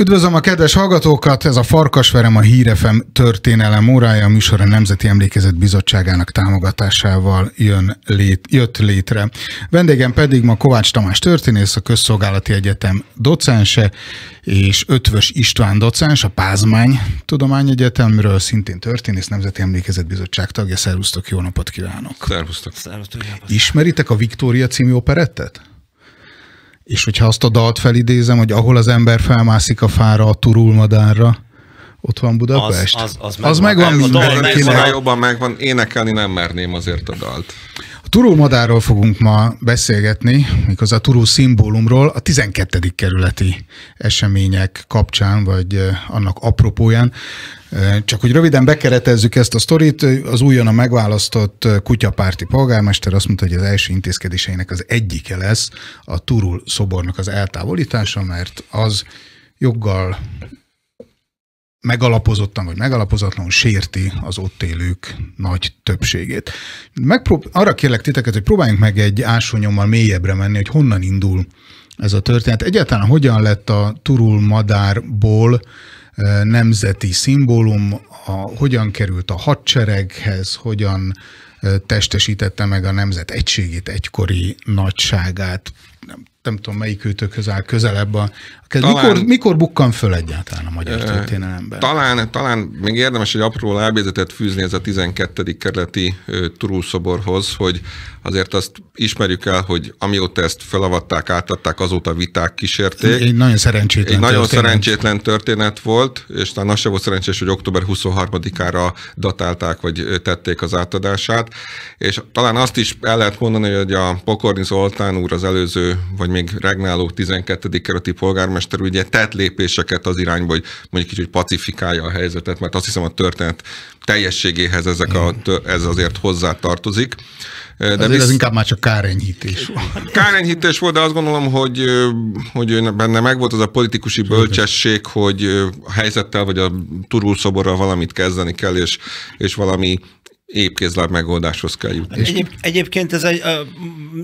Üdvözlöm a kedves hallgatókat, ez a Farkasverem a Hírefem történelem órája, a műsor a Nemzeti Emlékezet Bizottságának támogatásával jön lét, jött létre. Vendégem pedig ma Kovács Tamás történész, a Közszolgálati Egyetem docense, és Ötvös István docens, a Pázmány Tudományegyetemről, szintén történész, Nemzeti Emlékezet Bizottság tagja. Szervusztok, jó napot kívánok! Szervusztok! Szervusztok Ismeritek a Viktória című operettet? És hogyha azt a dalt felidézem, hogy ahol az ember felmászik a fára, a turulmadárra, ott van Budapest? Az, az, az, megvan. az megvan mindenkinek. Megvan, jobban megvan, énekelni nem merném azért a dalt. A Turul madárról fogunk ma beszélgetni, miközben a Turul szimbólumról a 12. kerületi események kapcsán, vagy eh, annak apropóján. Csak hogy röviden bekeretezzük ezt a sztorit, az újonnan megválasztott kutyapárti polgármester azt mondta, hogy az első intézkedéseinek az egyike lesz a Turul szobornak az eltávolítása, mert az joggal megalapozottan vagy megalapozatlanul sérti az ott élők nagy többségét. Megprób- arra kérlek titeket, hogy próbáljunk meg egy ásonyommal mélyebbre menni, hogy honnan indul ez a történet. Egyáltalán hogyan lett a turul madárból nemzeti szimbólum, a, hogyan került a hadsereghez, hogyan testesítette meg a nemzet egységét egykori nagyságát nem, nem tudom melyik őtökhöz áll közelebb a, a kez... talán, mikor, mikor bukkan föl egyáltalán a magyar történelemben? Talán, talán még érdemes egy apró lábjegyzetet fűzni ez a 12. kerületi turulszoborhoz, hogy azért azt ismerjük el, hogy amióta ezt felavatták, átadták, azóta viták kísérték. Egy nagyon szerencsétlen Egy nagyon történet. szerencsétlen történet volt, és talán az sem volt szerencsés, hogy október 23-ára datálták, vagy tették az átadását, és talán azt is el lehet mondani, hogy a Pokorni Zoltán úr az előző vagy még regnáló 12. kerületi polgármester ugye tett lépéseket az irányba, hogy mondjuk kicsit pacifikálja a helyzetet, mert azt hiszem a történet teljességéhez ezek a, ez azért hozzá tartozik. De azért visz... ez inkább már csak kárenyhítés volt. Kárenyhítés volt, de azt gondolom, hogy, hogy benne megvolt az a politikusi bölcsesség, hogy a helyzettel vagy a turulszoborral valamit kezdeni kell, és, és valami épkézláb megoldáshoz kell jutni. Egyéb, egyébként ez egy,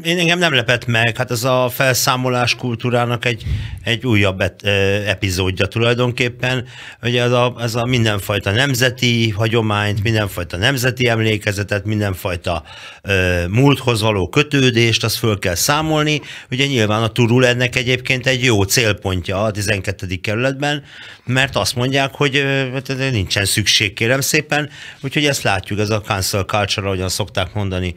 én engem nem lepett meg, hát ez a felszámolás kultúrának egy, egy újabb et, epizódja tulajdonképpen. hogy ez a, ez a mindenfajta nemzeti hagyományt, mindenfajta nemzeti emlékezetet, mindenfajta ö, múlthoz való kötődést, azt föl kell számolni. Ugye nyilván a turul ennek egyébként egy jó célpontja a 12. kerületben, mert azt mondják, hogy hát nincsen szükség, kérem szépen, úgyhogy ezt látjuk, ez a cancel culture, ahogyan szokták mondani.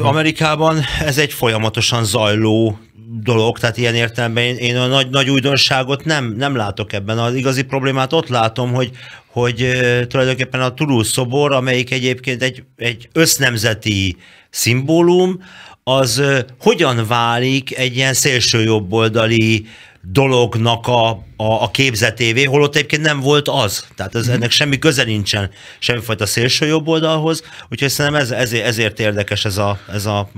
Amerikában ez egy folyamatosan zajló dolog, tehát ilyen értelemben én, én a nagy, nagy újdonságot nem, nem látok ebben. Az igazi problémát ott látom, hogy, hogy tulajdonképpen a Toulouse szobor, amelyik egyébként egy, egy össznemzeti szimbólum, az hogyan válik egy ilyen szélsőjobboldali jobboldali dolognak a, a, a képzetévé, holott egyébként nem volt az. Tehát ez, mhm. ennek semmi köze nincsen semmifajta szélső jobb oldalhoz, úgyhogy szerintem ez, ezért, ezért érdekes ez a, ez a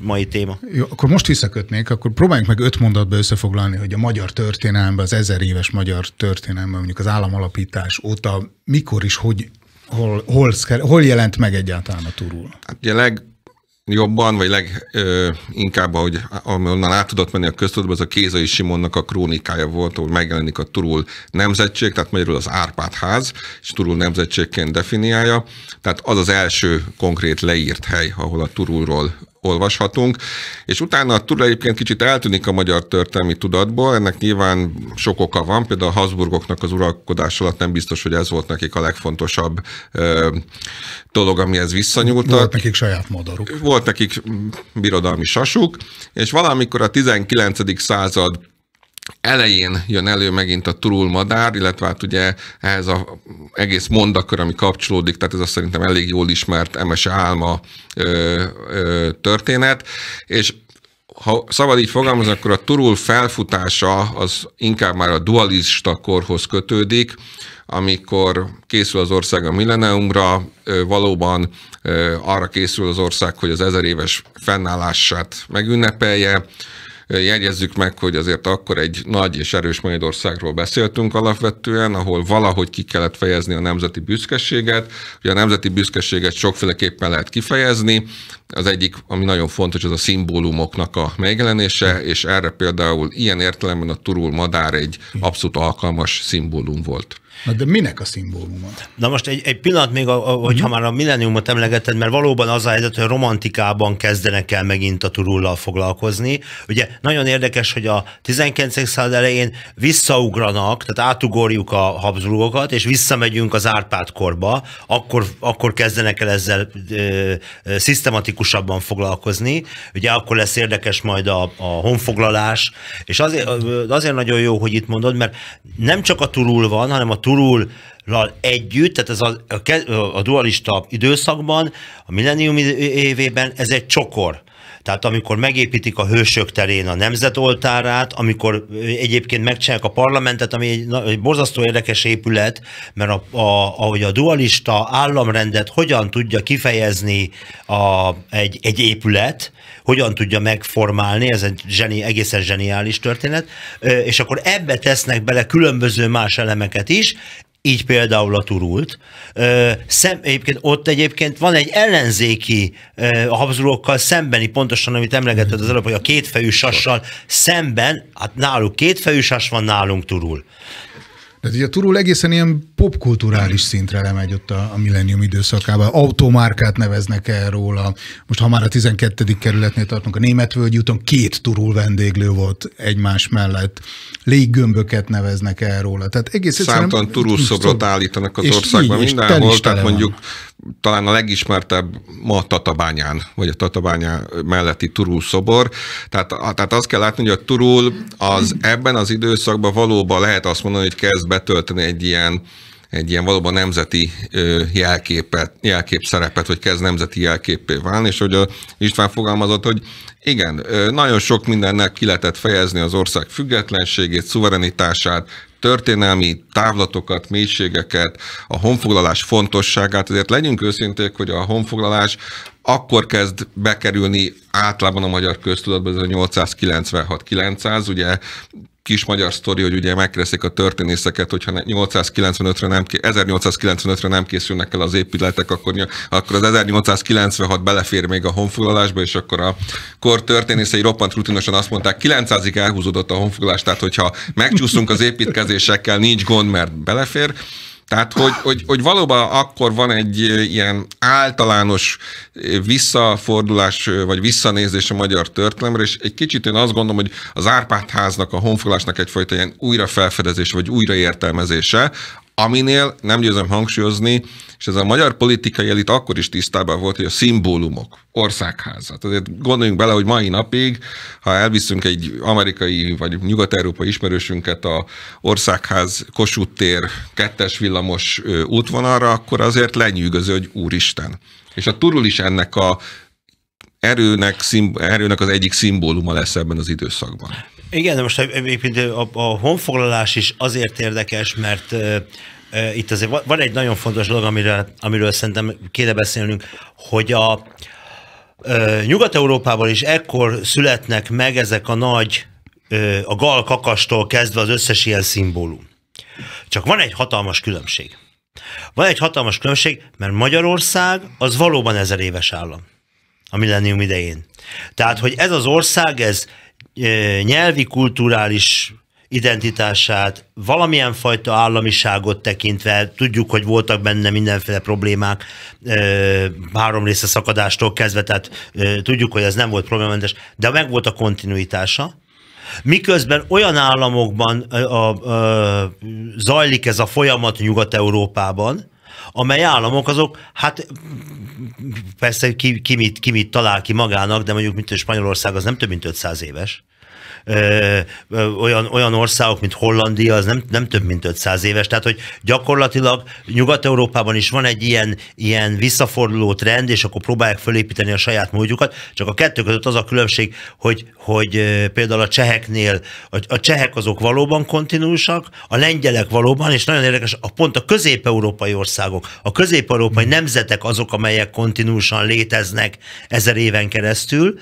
mai téma. Jó, akkor most visszakötnék, akkor próbáljunk meg öt mondatba összefoglalni, hogy a magyar történelemben, az ezer éves magyar történelemben, mondjuk az államalapítás óta mikor is, hogy hol, hol, hol jelent meg egyáltalán a turul? Hát ugye leg, legjobban, vagy leginkább, ahogy onnan át tudott menni a köztudatba, az a Kézai Simonnak a krónikája volt, ahol megjelenik a Turul nemzetség, tehát magyarul az Árpád ház, és Turul nemzetségként definiálja. Tehát az az első konkrét leírt hely, ahol a Turulról olvashatunk, és utána a egyébként kicsit eltűnik a magyar történelmi tudatból, ennek nyilván sok oka van, például a Habsburgoknak az uralkodás alatt nem biztos, hogy ez volt nekik a legfontosabb ö, dolog, amihez visszanyúltak. Volt nekik saját modoruk. Volt nekik birodalmi sasuk, és valamikor a 19. század elején jön elő megint a turul madár, illetve hát ugye ez az egész mondakör, ami kapcsolódik, tehát ez azt szerintem elég jól ismert MS álma ö, ö, történet, és ha szabad így fogalmazni, akkor a turul felfutása az inkább már a dualista korhoz kötődik, amikor készül az ország a milleniumra, valóban arra készül az ország, hogy az ezer éves fennállását megünnepelje, Jegyezzük meg, hogy azért akkor egy nagy és erős Magyarországról beszéltünk alapvetően, ahol valahogy ki kellett fejezni a nemzeti büszkeséget. Ugye a nemzeti büszkeséget sokféleképpen lehet kifejezni. Az egyik, ami nagyon fontos, az a szimbólumoknak a megjelenése, és erre például ilyen értelemben a turul madár egy abszolút alkalmas szimbólum volt. Na de minek a szimbóluma? Na most egy, egy pillanat még, a, a, hogyha mhm. már a milleniumot emlegeted, mert valóban az a helyzet, hogy a romantikában kezdenek el megint a turullal foglalkozni. Ugye nagyon érdekes, hogy a 19. század elején visszaugranak, tehát átugorjuk a Habsburgokat, és visszamegyünk az Árpád korba, akkor, akkor kezdenek el ezzel ö, ö, szisztematikusabban foglalkozni. Ugye akkor lesz érdekes majd a, a honfoglalás, és azért, azért nagyon jó, hogy itt mondod, mert nem csak a turul van, hanem a turul Turul együtt, tehát ez a, a, a dualista időszakban, a millenium évében ez egy csokor. Tehát amikor megépítik a hősök terén a nemzetoltárát, amikor egyébként megcsinálják a parlamentet, ami egy, egy borzasztó érdekes épület, mert a, a, ahogy a dualista államrendet hogyan tudja kifejezni a, egy, egy épület, hogyan tudja megformálni, ez egy zseni, egészen zseniális történet, és akkor ebbe tesznek bele különböző más elemeket is, így például a Turult. szem, egyébként, ott egyébként van egy ellenzéki a Habsburgokkal szembeni, pontosan amit emlegetett az előbb, hogy a kétfejű sassal szemben, hát náluk kétfejű sas van, nálunk Turul. De ugye a turul egészen ilyen popkulturális szintre lemegy ott a, a millennium időszakában. Automárkát neveznek el róla. Most ha már a 12. kerületnél tartunk, a Németvölgyi úton két turul vendéglő volt egymás mellett. Léggömböket neveznek el róla. Tehát egész Számtalan turul szobrot állítanak az és országban így, mindenhol. Tehát mondjuk van. talán a legismertebb ma Tatabányán, vagy a Tatabányán melletti turul szobor. Tehát, tehát azt kell látni, hogy a turul az ebben az időszakban valóban lehet azt mondani, hogy kezd betölteni egy ilyen egy ilyen valóban nemzeti jelképet, jelkép szerepet, hogy kezd nemzeti jelképé válni, és hogy a István fogalmazott, hogy igen, nagyon sok mindennek ki lehetett fejezni az ország függetlenségét, szuverenitását, történelmi távlatokat, mélységeket, a honfoglalás fontosságát. Azért legyünk őszinték, hogy a honfoglalás akkor kezd bekerülni általában a magyar köztudatba, ez a 896-900, ugye kis magyar sztori, hogy ugye megkérdezték a történészeket, hogyha 1895 re nem, 1895-re nem készülnek el az épületek, akkor, akkor az 1896 belefér még a honfoglalásba, és akkor a kor történészei roppant rutinosan azt mondták, 900-ig elhúzódott a honfoglalás, tehát hogyha megcsúszunk az építkezésekkel, nincs gond, mert belefér, tehát, hogy, hogy, hogy valóban akkor van egy ilyen általános visszafordulás, vagy visszanézés a magyar történelemre, és egy kicsit én azt gondolom, hogy az Árpád háznak, a honfoglásnak egyfajta ilyen újrafelfedezése, vagy újraértelmezése, Aminél nem győzem hangsúlyozni, és ez a magyar politikai elit akkor is tisztában volt, hogy a szimbólumok, országházat. Tehát gondoljunk bele, hogy mai napig, ha elviszünk egy amerikai vagy nyugat-európai ismerősünket a országház Kossuth tér kettes villamos útvonalra, akkor azért lenyűgöző, hogy úristen. És a turul is ennek a erőnek, erőnek az egyik szimbóluma lesz ebben az időszakban. Igen, de most egyébként a, a honfoglalás is azért érdekes, mert e, itt azért van egy nagyon fontos dolog, amiről, amiről szerintem kéne beszélnünk, hogy a e, Nyugat-Európában is ekkor születnek meg ezek a nagy, e, a gal kakastól kezdve az összes ilyen szimbólum. Csak van egy hatalmas különbség. Van egy hatalmas különbség, mert Magyarország az valóban ezer éves állam a millennium idején. Tehát, hogy ez az ország, ez nyelvi, kulturális identitását, valamilyen fajta államiságot tekintve, tudjuk, hogy voltak benne mindenféle problémák, három része szakadástól kezdve, tehát tudjuk, hogy ez nem volt problémamentes, de meg volt a kontinuitása. Miközben olyan államokban a, a, a, zajlik ez a folyamat Nyugat-Európában, amely államok azok, hát persze ki, ki, mit, ki mit talál ki magának, de mondjuk mint a Spanyolország az nem több mint 500 éves ö, ö, olyan, olyan országok, mint Hollandia, az nem, nem több, mint 500 éves. Tehát, hogy gyakorlatilag Nyugat-Európában is van egy ilyen, ilyen visszaforduló trend, és akkor próbálják fölépíteni a saját módjukat, csak a kettő között az a különbség, hogy, hogy például a cseheknél, a, a csehek azok valóban kontinúsak, a lengyelek valóban, és nagyon érdekes, a pont a közép-európai országok, a közép-európai nemzetek azok, amelyek kontinúsan léteznek ezer éven keresztül,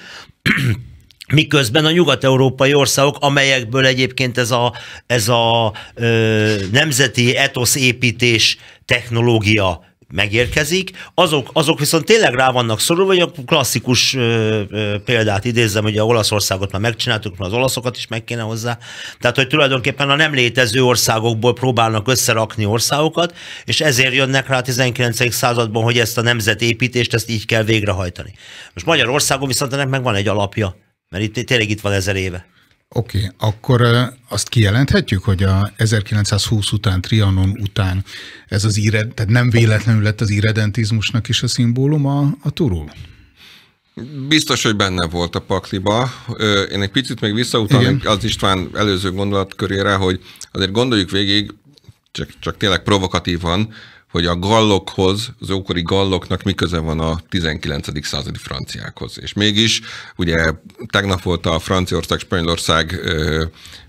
Miközben a nyugat-európai országok, amelyekből egyébként ez a, ez a ö, nemzeti etoszépítés technológia megérkezik, azok, azok viszont tényleg rá vannak szorulva, hogy a klasszikus ö, ö, példát idézzem, a Olaszországot már megcsináltuk, mert az olaszokat is meg kéne hozzá. Tehát, hogy tulajdonképpen a nem létező országokból próbálnak összerakni országokat, és ezért jönnek rá a 19. században, hogy ezt a nemzetépítést, ezt így kell végrehajtani. Most Magyarországon viszont ennek meg van egy alapja mert itt tényleg itt van ezer éve. Oké, okay, akkor azt kijelenthetjük, hogy a 1920 után, Trianon után ez az íred, tehát nem véletlenül lett az irredentizmusnak is a szimbóluma a turul? Biztos, hogy benne volt a pakliba. Én egy picit még visszautalnék az István előző gondolat körére, hogy azért gondoljuk végig, csak, csak tényleg provokatívan, hogy a gallokhoz, az ókori galloknak miközben van a 19. századi franciákhoz. És mégis, ugye tegnap volt a Franciaország-Spanyolország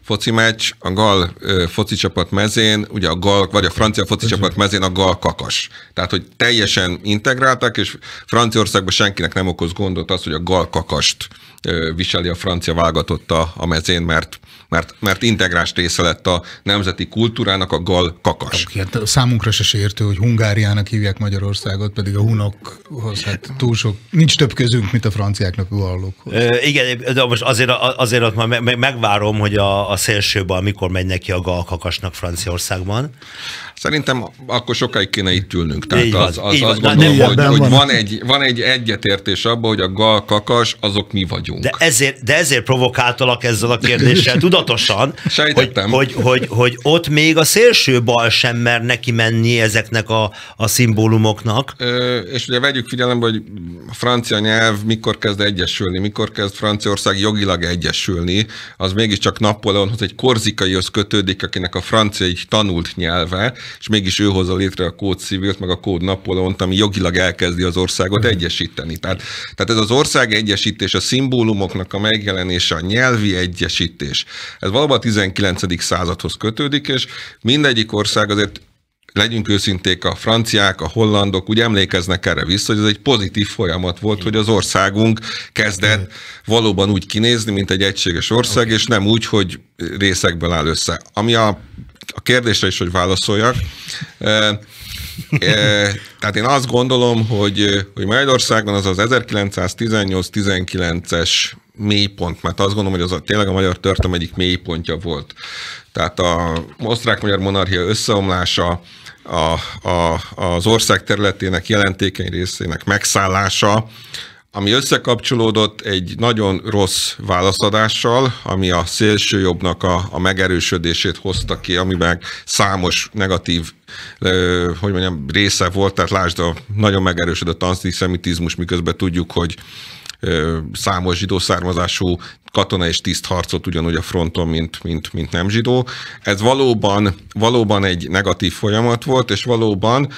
foci meccs, a gal foci csapat mezén, ugye a gal, vagy a francia foci csapat mezén a gal kakas. Tehát, hogy teljesen integrálták, és Franciaországban senkinek nem okoz gondot az, hogy a gal kakast viseli a francia válogatott a mezén, mert mert, mert integrás része lett a nemzeti kultúrának a gal kakas. Hát számunkra se sértő, hogy Hungáriának hívják Magyarországot, pedig a hunokhoz hát túl sok, nincs több közünk, mint a franciáknak a gallokhoz. E, igen, de most azért, azért ott már megvárom, hogy a, a szélsőben mikor megy neki a gal kakasnak Franciaországban. Szerintem akkor sokáig kéne itt ülnünk. Tehát így az, az, így azt van. gondolom, hogy, hogy van, egy, van egy egyetértés abban, hogy a gal, kakas, azok mi vagyunk. De ezért, de ezért provokáltalak ezzel a kérdéssel tudatosan, hogy, hogy, hogy, hogy ott még a szélső bal sem mer neki menni ezeknek a, a szimbólumoknak. Ö, és ugye vegyük figyelembe, hogy a francia nyelv mikor kezd egyesülni, mikor kezd Franciaország jogilag egyesülni, az mégiscsak Napóleonhoz egy korzikaihoz kötődik, akinek a francia így tanult nyelve, és mégis ő hozza létre a kód civilt, meg a kód Napóleont, ami jogilag elkezdi az országot mhm. egyesíteni. Tehát, tehát ez az ország egyesítés, a szimbólumoknak a megjelenése, a nyelvi egyesítés, ez valóban a 19. századhoz kötődik, és mindegyik ország azért legyünk őszinték, a franciák, a hollandok úgy emlékeznek erre vissza, hogy ez egy pozitív folyamat volt, hogy az országunk kezdett valóban úgy kinézni, mint egy egységes ország, okay. és nem úgy, hogy részekből áll össze. Ami a a kérdésre is, hogy válaszoljak. Tehát én azt gondolom, hogy, hogy Magyarországon az az 1918-19-es mélypont, mert azt gondolom, hogy az a, tényleg a magyar történelem egyik mélypontja volt. Tehát a osztrák-magyar monarchia összeomlása, a, a, az ország területének jelentékeny részének megszállása, ami összekapcsolódott egy nagyon rossz válaszadással, ami a szélsőjobbnak a, a megerősödését hozta ki, amiben számos negatív hogy mondjam, része volt, tehát lásd a nagyon megerősödött antiszemitizmus, miközben tudjuk, hogy számos zsidó származású katona és tiszt harcot ugyanúgy a fronton, mint, mint, mint nem zsidó. Ez valóban, valóban egy negatív folyamat volt, és valóban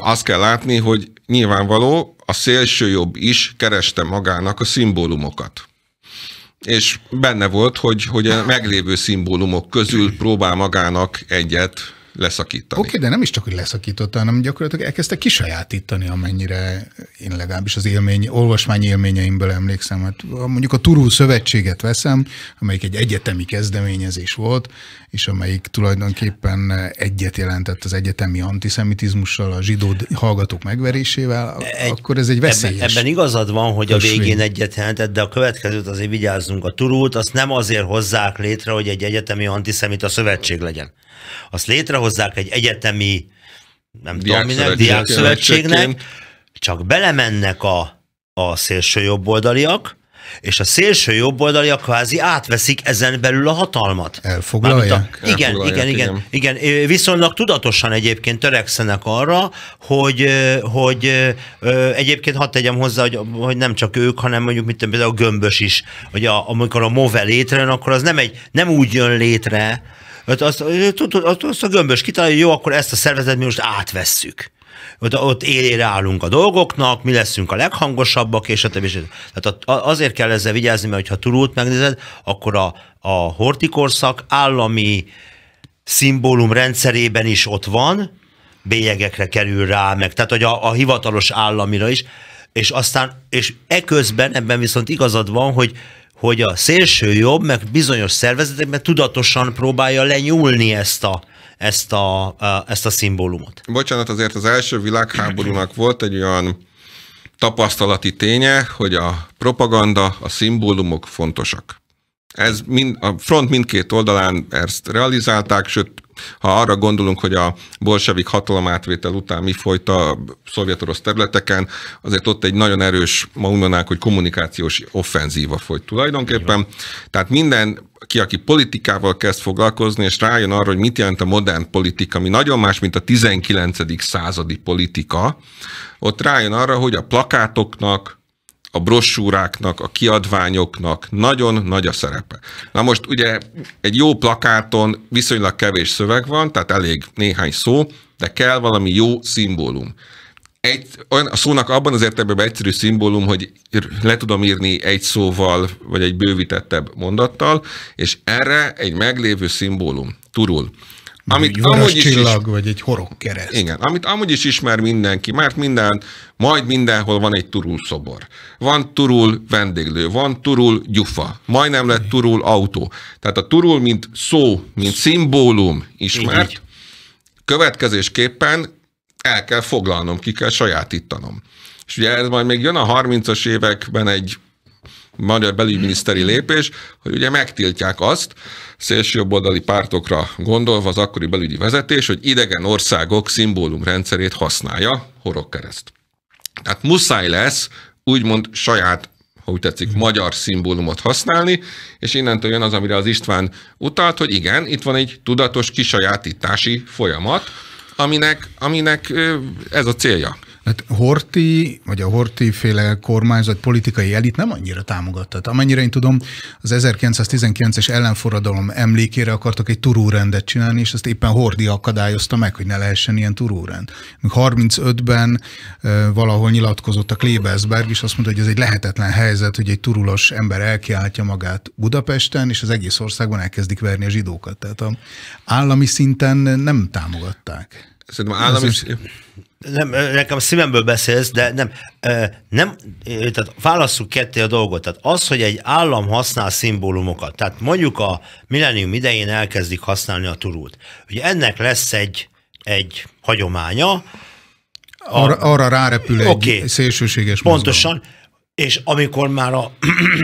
azt kell látni, hogy nyilvánvaló, a szélső jobb is kereste magának a szimbólumokat. És benne volt, hogy, hogy a meglévő szimbólumok közül próbál magának egyet leszakítani. Oké, okay, de nem is csak, hogy leszakította, hanem gyakorlatilag elkezdte kisajátítani, amennyire én legalábbis az élmény, olvasmány élményeimből emlékszem. Hát mondjuk a Turul Szövetséget veszem, amelyik egy egyetemi kezdeményezés volt, és amelyik tulajdonképpen egyet jelentett az egyetemi antiszemitizmussal, a zsidó hallgatók megverésével, e- egy, akkor ez egy veszélyes. Ebben, ebben igazad van, hogy a végén egyet jelentett, de a következőt azért vigyázzunk. A Turult azt nem azért hozzák létre, hogy egy egyetemi antiszemita szövetség legyen azt létrehozzák egy egyetemi, nem tudom minek, diákszövetségnek, csak belemennek a, a szélső jobboldaliak, és a szélső jobboldaliak kvázi átveszik ezen belül a hatalmat. Elfoglalják. A, igen, Elfoglalják, igen, igen, igen, igen. Viszonylag tudatosan egyébként törekszenek arra, hogy, hogy egyébként hadd tegyem hozzá, hogy, hogy nem csak ők, hanem mondjuk mit például a gömbös is, hogy a, amikor a MOVE létrejön, akkor az nem, egy, nem úgy jön létre, Hát azt, azt, azt a gömbös kitalálja, jó, akkor ezt a szervezet mi most átvesszük ott, ott élére állunk a dolgoknak, mi leszünk a leghangosabbak, és a többi. Tehát azért kell ezzel vigyázni, mert ha Turult megnézed, akkor a, a hortikorszak állami szimbólum rendszerében is ott van, bélyegekre kerül rá, meg tehát hogy a, a hivatalos államira is, és aztán, és eközben ebben viszont igazad van, hogy hogy a szélső jobb, meg bizonyos szervezetekben tudatosan próbálja lenyúlni ezt a, ezt a, ezt a szimbólumot. Bocsánat, azért az első világháborúnak volt egy olyan tapasztalati ténye, hogy a propaganda, a szimbólumok fontosak. Ez mind, a front mindkét oldalán ezt realizálták, sőt ha arra gondolunk, hogy a bolsevik hatalomátvétel után mi folyt a szovjetorosz területeken, azért ott egy nagyon erős, ma mondanánk, hogy kommunikációs offenzíva folyt tulajdonképpen. Igen. Tehát minden ki, aki politikával kezd foglalkozni, és rájön arra, hogy mit jelent a modern politika, ami nagyon más, mint a 19. századi politika, ott rájön arra, hogy a plakátoknak, a brosúráknak, a kiadványoknak nagyon nagy a szerepe. Na most ugye egy jó plakáton viszonylag kevés szöveg van, tehát elég néhány szó, de kell valami jó szimbólum. Egy, olyan, a szónak abban az értelemben egyszerű szimbólum, hogy le tudom írni egy szóval, vagy egy bővítettebb mondattal, és erre egy meglévő szimbólum turul. Amit amúgy is csillag, is, vagy egy horog kereszt. Igen, amit amúgy is ismer mindenki, mert minden, majd mindenhol van egy turul szobor. Van turul vendéglő, van turul gyufa, majdnem lett turul autó. Tehát a turul, mint szó, mint szimbólum ismert, következésképpen el kell foglalnom, ki kell sajátítanom. És ugye ez majd még jön a 30-as években egy magyar belügyminiszteri lépés, hogy ugye megtiltják azt, szélsőjobboldali pártokra gondolva az akkori belügyi vezetés, hogy idegen országok szimbólumrendszerét használja horogkereszt. Tehát muszáj lesz úgymond saját ha úgy tetszik, mhm. magyar szimbólumot használni, és innentől jön az, amire az István utalt, hogy igen, itt van egy tudatos kisajátítási folyamat, aminek, aminek ez a célja. Hát Horti, vagy a Horti féle kormányzat politikai elit nem annyira támogatta. Amennyire én tudom, az 1919-es ellenforradalom emlékére akartak egy turúrendet csinálni, és azt éppen Horti akadályozta meg, hogy ne lehessen ilyen turúrend. 35-ben valahol nyilatkozott a Klebelsberg, és azt mondta, hogy ez egy lehetetlen helyzet, hogy egy turulos ember elkiáltja magát Budapesten, és az egész országban elkezdik verni a zsidókat. Tehát a állami szinten nem támogatták. Szerintem állami... Nem, nekem szívemből beszélsz, de nem, nem, tehát válasszuk ketté a dolgot. Tehát az, hogy egy állam használ szimbólumokat, tehát mondjuk a millennium idején elkezdik használni a turút. Ugye ennek lesz egy, egy hagyománya. A, arra, arra rárepül egy okay, szélsőséges Pontosan. Mozgalom. És amikor már a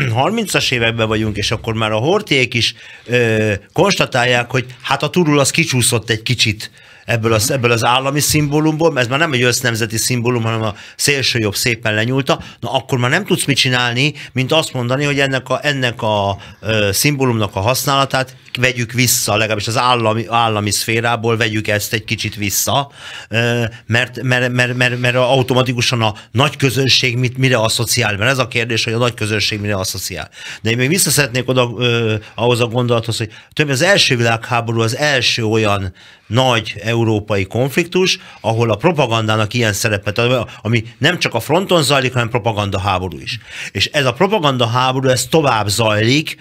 30-as években vagyunk, és akkor már a hortiék is ö, konstatálják, hogy hát a turul az kicsúszott egy kicsit ebből az, ebből az állami szimbólumból, mert ez már nem egy össznemzeti szimbólum, hanem a szélső jobb szépen lenyúlta, na akkor már nem tudsz mit csinálni, mint azt mondani, hogy ennek a, ennek a ö, szimbólumnak a használatát vegyük vissza, legalábbis az állami, állami szférából vegyük ezt egy kicsit vissza, ö, mert, mert, mert, mert, mert automatikusan a nagy közönség mit, mire asszociál, mert ez a kérdés, hogy a nagy közönség mire asszociál. De én még visszaszeretnék oda ö, ahhoz a gondolathoz, hogy több az első világháború az első olyan nagy európai konfliktus, ahol a propagandának ilyen szerepet, ami nem csak a fronton zajlik, hanem propaganda háború is. És ez a propaganda háború, ez tovább zajlik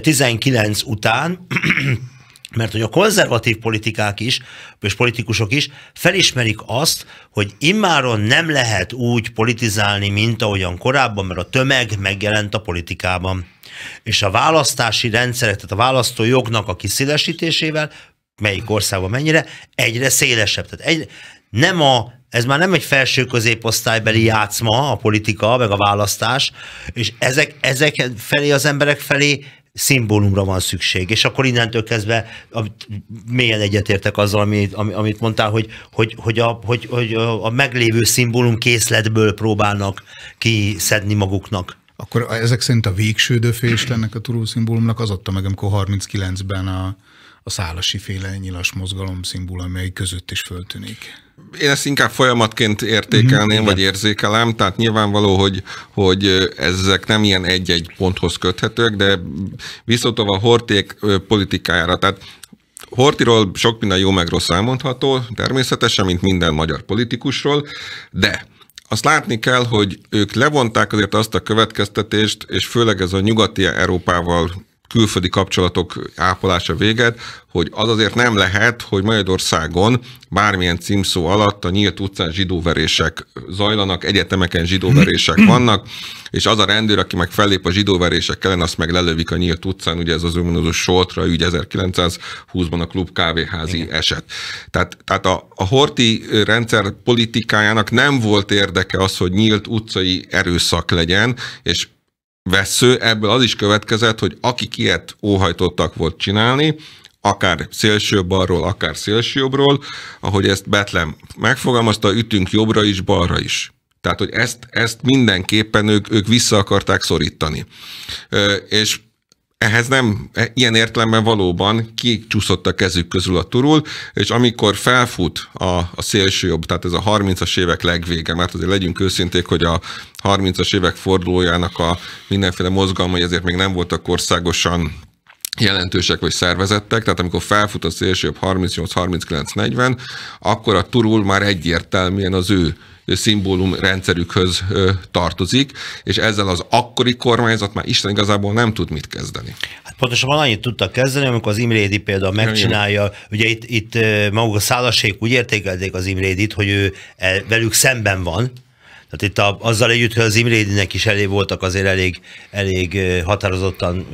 19 után, mert hogy a konzervatív politikák is, és politikusok is felismerik azt, hogy immáron nem lehet úgy politizálni, mint ahogyan korábban, mert a tömeg megjelent a politikában. És a választási rendszerek, tehát a választójognak a kiszélesítésével melyik országban mennyire, egyre szélesebb. Tehát egy, nem a, ez már nem egy felső középosztálybeli játszma, a politika, meg a választás, és ezek, ezek felé az emberek felé szimbólumra van szükség. És akkor innentől kezdve amit, mélyen egyetértek azzal, amit, amit mondtál, hogy, hogy, hogy, a, hogy, hogy a meglévő szimbólum készletből próbálnak kiszedni maguknak. Akkor ezek szerint a végső döfést ennek a turul szimbólumnak az adta meg, amikor 39-ben a a szálasi féle nyilas mozgalom szimbólumai között is föltűnik én ezt inkább folyamatként értékelném, mm-hmm. vagy érzékelem, tehát nyilvánvaló, hogy, hogy ezek nem ilyen egy-egy ponthoz köthetők, de viszont a horték politikájára, tehát Hortiról sok minden jó meg rossz elmondható, természetesen, mint minden magyar politikusról, de azt látni kell, hogy ők levonták azért azt a következtetést, és főleg ez a nyugati Európával külföldi kapcsolatok ápolása véged, hogy az azért nem lehet, hogy Magyarországon bármilyen címszó alatt a nyílt utcán zsidóverések zajlanak, egyetemeken zsidóverések vannak, és az a rendőr, aki meg fellép a zsidóverések ellen, azt meg lelövik a nyílt utcán, ugye ez az ömlőzős Soltra ügy 1920-ban a klub kávéházi Igen. eset. Tehát, tehát a, a horti rendszer politikájának nem volt érdeke az, hogy nyílt utcai erőszak legyen, és vesző, ebből az is következett, hogy akik ilyet óhajtottak volt csinálni, akár szélső balról, akár szélső jobbról, ahogy ezt Betlem megfogalmazta, ütünk jobbra is, balra is. Tehát, hogy ezt, ezt mindenképpen ők, ők vissza akarták szorítani. És ehhez nem, e, ilyen értelemben valóban kicsúszott a kezük közül a turul, és amikor felfut a, a szélső jobb, tehát ez a 30-as évek legvége, mert azért legyünk őszinték, hogy a 30-as évek fordulójának a mindenféle mozgalmai azért még nem voltak országosan jelentősek vagy szervezettek, tehát amikor felfut a szélső jobb 38-39-40, akkor a turul már egyértelműen az ő szimbólum rendszerükhöz tartozik, és ezzel az akkori kormányzat már Isten igazából nem tud mit kezdeni. Hát pontosabban annyit tudtak kezdeni, amikor az Imrédi például megcsinálja, Igen. ugye itt, itt maguk a szállasék úgy értékelték az Imrédit, hogy ő e, velük szemben van, tehát itt a, azzal együtt, hogy az Imrédinek is elé voltak azért elég, elég határozottan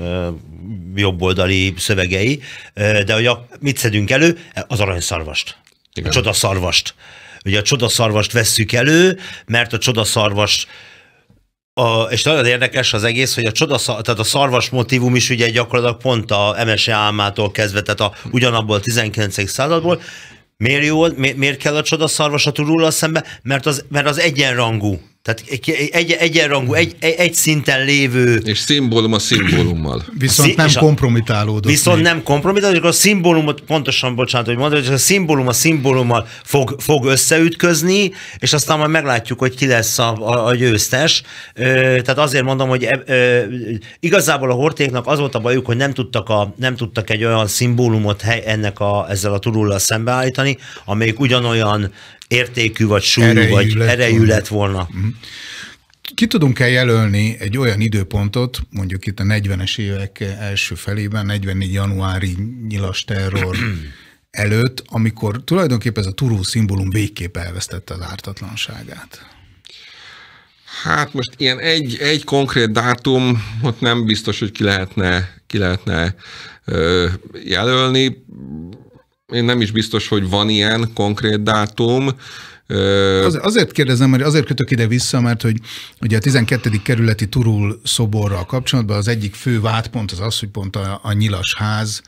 jobboldali szövegei, de hogy a, mit szedünk elő? Az aranyszarvast. Igen. A csodaszarvast. Ugye a csodaszarvast vesszük elő, mert a csodaszarvas a, és nagyon érdekes az egész, hogy a csoda, tehát a szarvas motivum is ugye gyakorlatilag pont a MSE álmától kezdve, tehát a, ugyanabból a 19. századból. Miért, jó, mi, miért kell a csoda szarvasatú róla szembe? Mert az, mert az egyenrangú tehát egy, egy, egyenrangú, egy, egy, egy szinten lévő... És szimbólum a szimbólummal. Viszont a, nem a, kompromitálódott. Viszont még. nem kompromitálódott, akkor a szimbólumot, pontosan bocsánat, hogy mondod, hogy a szimbólum a szimbólummal fog, fog összeütközni, és aztán majd meglátjuk, hogy ki lesz a, a, a győztes. Ö, tehát azért mondom, hogy e, ö, igazából a hortéknak az volt a bajuk, hogy nem tudtak, a, nem tudtak egy olyan szimbólumot hely, ennek a, ezzel a turullal szembeállítani, amelyik ugyanolyan értékű, vagy súlyú, erejű vagy lett erejű volna. lett volna. Mhm. Ki tudunk-e jelölni egy olyan időpontot, mondjuk itt a 40-es évek első felében, 44. januári nyilas terror előtt, amikor tulajdonképpen ez a turú szimbólum végképp elvesztette az ártatlanságát? Hát most ilyen egy, egy konkrét dátum, ott nem biztos, hogy ki lehetne, ki lehetne ö, jelölni. Én nem is biztos, hogy van ilyen konkrét dátum. Az, azért kérdezem, mert azért kötök ide vissza, mert hogy ugye a 12. kerületi Turul szoborral kapcsolatban az egyik fő vádpont az az, hogy pont a, a nyilas ház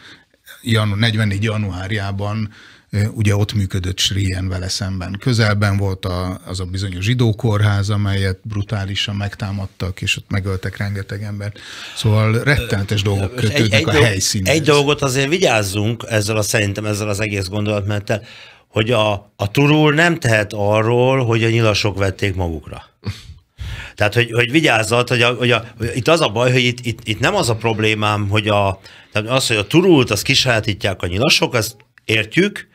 janu, 44. januárjában ugye ott működött Srien vele szemben. Közelben volt a, az a bizonyos zsidó kórház, amelyet brutálisan megtámadtak, és ott megöltek rengeteg embert. Szóval rettenetes dolgok kötődnek egy, egy a dolg, helyszínhez. Egy dolgot azért vigyázzunk ezzel a szerintem ezzel az egész gondolatmenettel, hogy a, a turul nem tehet arról, hogy a nyilasok vették magukra. Tehát, hogy, hogy vigyázzat, hogy, a, hogy, a, hogy itt az a baj, hogy itt, itt, itt nem az a problémám, hogy a, tehát az, hogy a turult, azt kisajátítják a nyilasok, ezt értjük,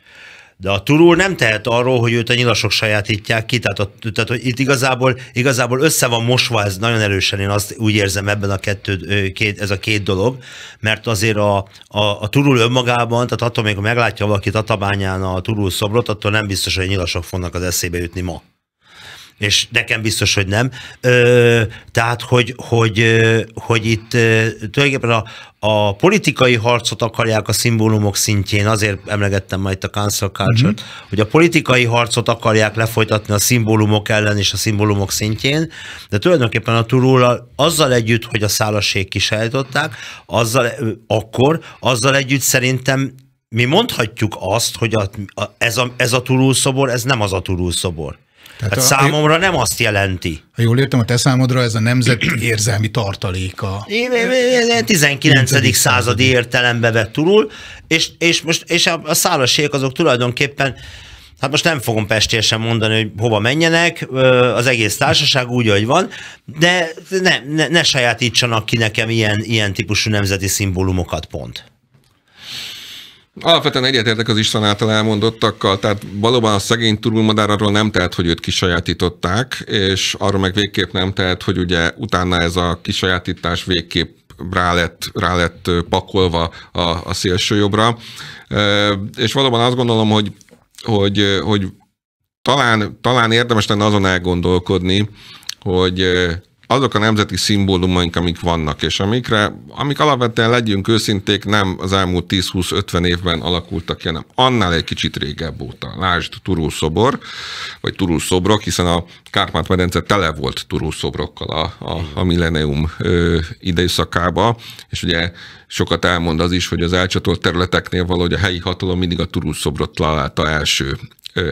de a turul nem tehet arról, hogy őt a nyilasok sajátítják ki, tehát, a, tehát hogy itt igazából, igazából össze van mosva, ez nagyon erősen én azt úgy érzem ebben a kettő, két, ez a két dolog, mert azért a, a, a turul önmagában, tehát attól még meglátja valaki Tatabányán a turul szobrot, attól nem biztos, hogy a nyilasok fognak az eszébe jutni ma és nekem biztos, hogy nem. Ö, tehát, hogy, hogy, hogy itt tulajdonképpen a, a politikai harcot akarják a szimbólumok szintjén, azért emlegettem majd itt a cancel culture uh-huh. Mhm. hogy a politikai harcot akarják lefolytatni a szimbólumok ellen és a szimbólumok szintjén, de tulajdonképpen a turul azzal együtt, hogy a szálaség kisajtották, azzal, akkor, azzal együtt szerintem mi mondhatjuk azt, hogy a, a, ez, a, ez a turulszobor, ez nem az a turulszobor. Tehát hát a, számomra nem azt jelenti. Ha jól értem, a te számodra ez a nemzet érzelmi tartaléka. Én, én, én 19. századi értelembe vett turul, és, és, most, és a, a szállasék azok tulajdonképpen Hát most nem fogom pestésen mondani, hogy hova menjenek, az egész társaság úgy, ahogy van, de ne, ne, ne sajátítsanak ki nekem ilyen, ilyen típusú nemzeti szimbólumokat, pont. Alapvetően egyetértek az István által elmondottakkal, tehát valóban a szegény turulmadár arról nem tehet, hogy őt kisajátították, és arról meg végképp nem tehet, hogy ugye utána ez a kisajátítás végképp rá lett, rá lett pakolva a, a szélső jobbra. E, és valóban azt gondolom, hogy, hogy, hogy talán, talán érdemes lenne azon elgondolkodni, hogy azok a nemzeti szimbólumaink, amik vannak, és amikre, amik alapvetően legyünk őszinték, nem az elmúlt 10-20-50 évben alakultak ki, hanem annál egy kicsit régebb óta. Lásd turulszobor, szobor, vagy Turul szobrok, hiszen a Kárpát-medence tele volt Turul szobrokkal a, a, a millenium időszakába, és ugye sokat elmond az is, hogy az elcsatolt területeknél valahogy a helyi hatalom mindig a Turul szobrot találta első